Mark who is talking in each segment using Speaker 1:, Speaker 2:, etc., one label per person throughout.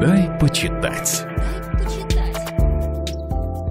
Speaker 1: Дай почитать.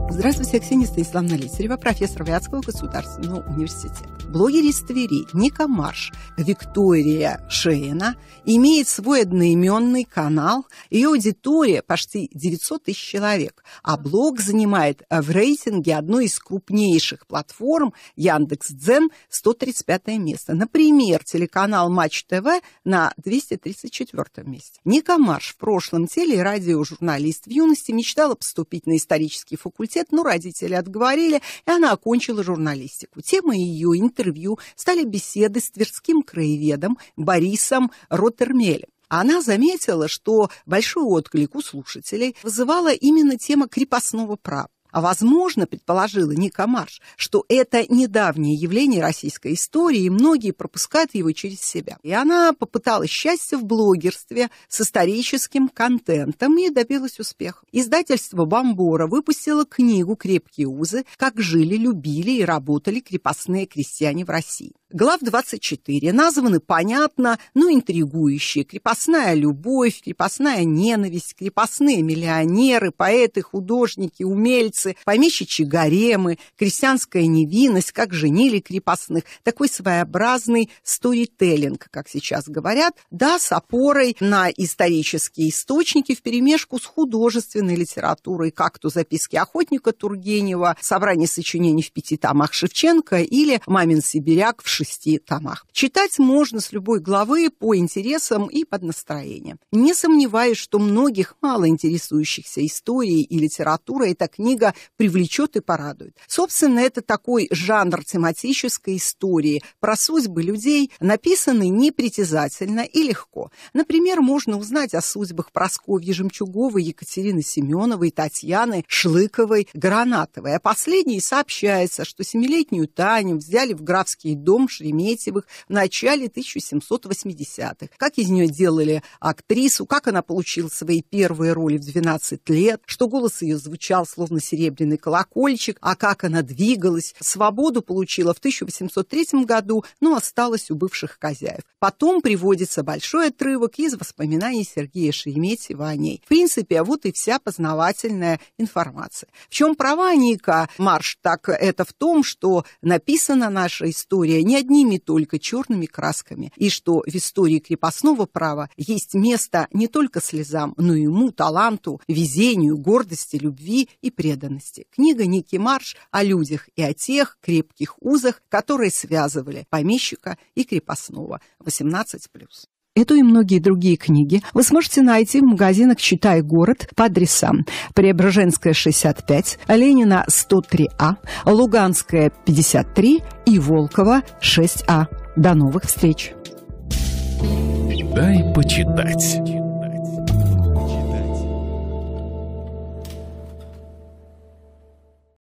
Speaker 1: Здравствуйте, Ксения Станиславна Лисарева, профессор Вятского государственного университета блогер из Твери Ника Марш, Виктория Шейна, имеет свой одноименный канал. Ее аудитория почти 900 тысяч человек, а блог занимает э, в рейтинге одной из крупнейших платформ Яндекс.Дзен 135 место. Например, телеканал Матч ТВ на 234 месте. Ника Марш в прошлом теле и радиожурналист в юности мечтала поступить на исторический факультет, но родители отговорили, и она окончила журналистику. Тема ее – интервью стали беседы с тверским краеведом Борисом Роттермелем. Она заметила, что большой отклик у слушателей вызывала именно тема крепостного права. А возможно, предположила Ника Марш, что это недавнее явление российской истории, и многие пропускают его через себя. И она попыталась счастье в блогерстве с историческим контентом и добилась успеха. Издательство «Бомбора» выпустило книгу «Крепкие узы. Как жили, любили и работали крепостные крестьяне в России». Глав 24 названы понятно, но ну, интригующие. Крепостная любовь, крепостная ненависть, крепостные миллионеры, поэты, художники, умельцы, колодцы, помещичьи гаремы, крестьянская невинность, как женили крепостных. Такой своеобразный сторителлинг, как сейчас говорят, да, с опорой на исторические источники вперемешку с художественной литературой, как то записки охотника Тургенева, собрание сочинений в пяти томах Шевченко или «Мамин сибиряк» в шести томах. Читать можно с любой главы по интересам и под настроение. Не сомневаюсь, что многих мало интересующихся историей и литературой эта книга друга привлечет и порадует. Собственно, это такой жанр тематической истории про судьбы людей, написанный непритязательно и легко. Например, можно узнать о судьбах Просковьи Жемчуговой, Екатерины Семеновой, Татьяны Шлыковой, Гранатовой. О а последней сообщается, что семилетнюю Таню взяли в графский дом Шереметьевых в начале 1780-х. Как из нее делали актрису, как она получила свои первые роли в 12 лет, что голос ее звучал словно серебряный серебряный колокольчик, а как она двигалась. Свободу получила в 1803 году, но осталась у бывших хозяев. Потом приводится большой отрывок из воспоминаний Сергея Шереметьева о ней. В принципе, вот и вся познавательная информация. В чем права Ника Марш? Так это в том, что написана наша история не одними только черными красками, и что в истории крепостного права есть место не только слезам, но и ему, таланту, везению, гордости, любви и преданности преданности. Книга Ники Марш о людях и о тех крепких узах, которые связывали помещика и крепостного. 18+. Эту и многие другие книги вы сможете найти в магазинах «Читай город» по адресам Преображенская, 65, Ленина, 103А, Луганская, 53 и Волкова, 6А. До новых встреч! Дай почитать.